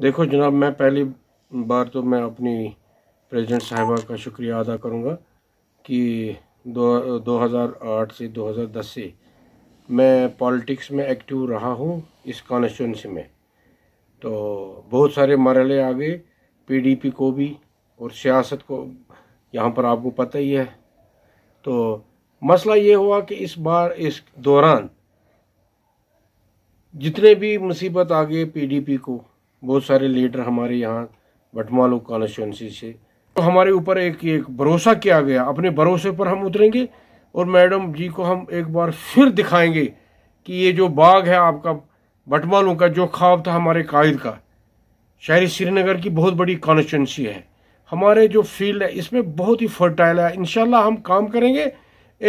देखो जनाब मैं पहली बार तो मैं अपनी प्रेसिडेंट साहिबा का शुक्रिया अदा करूँगा कि दो दो हज़ार आठ से दो हज़ार दस से मैं पॉलिटिक्स में एक्टिव रहा हूँ इस कॉन्स्टिट्यूंसी में तो बहुत सारे मरहले आ गए पीडीपी को भी और सियासत को यहाँ पर आपको पता ही है तो मसला ये हुआ कि इस बार इस दौरान जितने भी मुसीबत आ गए पी को बहुत सारे लीडर हमारे यहाँ बटमालू कॉन्स्टिट्युएंसी से तो हमारे ऊपर एक एक भरोसा किया गया अपने भरोसे पर हम उतरेंगे और मैडम जी को हम एक बार फिर दिखाएंगे कि ये जो बाग है आपका बटमालू का जो ख्वाब था हमारे कायद का शहरी श्रीनगर की बहुत बड़ी कॉन्स्टिट्यूंसी है हमारे जो फील्ड है इसमें बहुत ही फर्टाइल है इनशाला हम काम करेंगे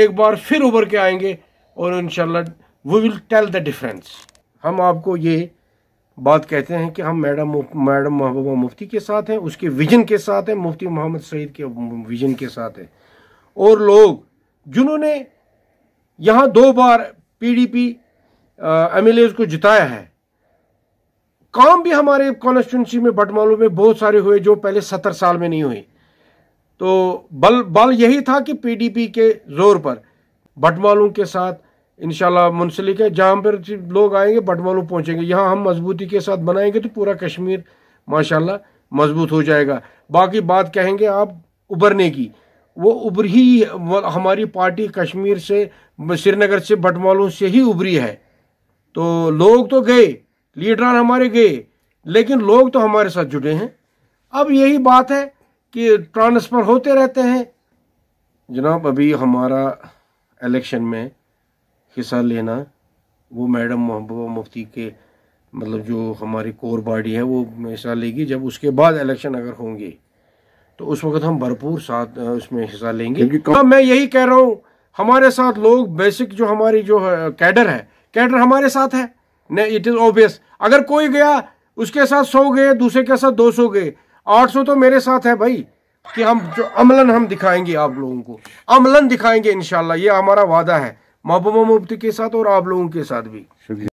एक बार फिर उभर के आएंगे और इनशाला we will tell the difference हम आपको ये बात कहते हैं कि हम मैडम मैडम महबूबा मुफ्ती के साथ हैं उसके विजन के साथ हैं मुफ्ती मोहम्मद सईद के विजन के साथ हैं और लोग जिन्होंने यहाँ दो बार पीडीपी एज को जिताया है काम भी हमारे कॉन्स्टिट्यूंसी में बटमालों में बहुत सारे हुए जो पहले सत्तर साल में नहीं हुए तो बल बल यही था कि पीडीपी के जोर पर बटमालों के साथ इनशाला मुंसलिक है जहाँ पर लोग आएंगे बटमालू पहुँचेंगे यहाँ हम मजबूती के साथ बनाएंगे तो पूरा कश्मीर माशाल्लाह मजबूत हो जाएगा बाकी बात कहेंगे आप उबरने की वो उभर ही हमारी पार्टी कश्मीर से श्रीनगर से बटमालों से ही उभरी है तो लोग तो गए लीडरान हमारे गए लेकिन लोग तो हमारे साथ जुड़े हैं अब यही बात है कि ट्रांसफ़र होते रहते हैं जनाब अभी हमारा इलेक्शन में हिस्सा लेना वो मैडम महबूबा मुफ्ती के मतलब जो हमारी कोर बॉडी है वो हिस्सा लेगी जब उसके बाद इलेक्शन अगर होंगे तो उस वक्त हम भरपूर साथ उसमें हिस्सा लेंगे तो मैं यही कह रहा हूँ हमारे साथ लोग बेसिक जो हमारी जो कैडर है कैडर हमारे साथ है नहीं इट इज़ ऑब्वियस अगर कोई गया उसके साथ सौ गए दूसरे के साथ दो सौ गए आठ सौ तो मेरे साथ है भाई कि हम जो अमलन हम दिखाएंगे आप लोगों को अमलन दिखाएंगे इनशाला ये हमारा वादा है महबूबा मुफ्ती के साथ और आप लोगों के साथ भी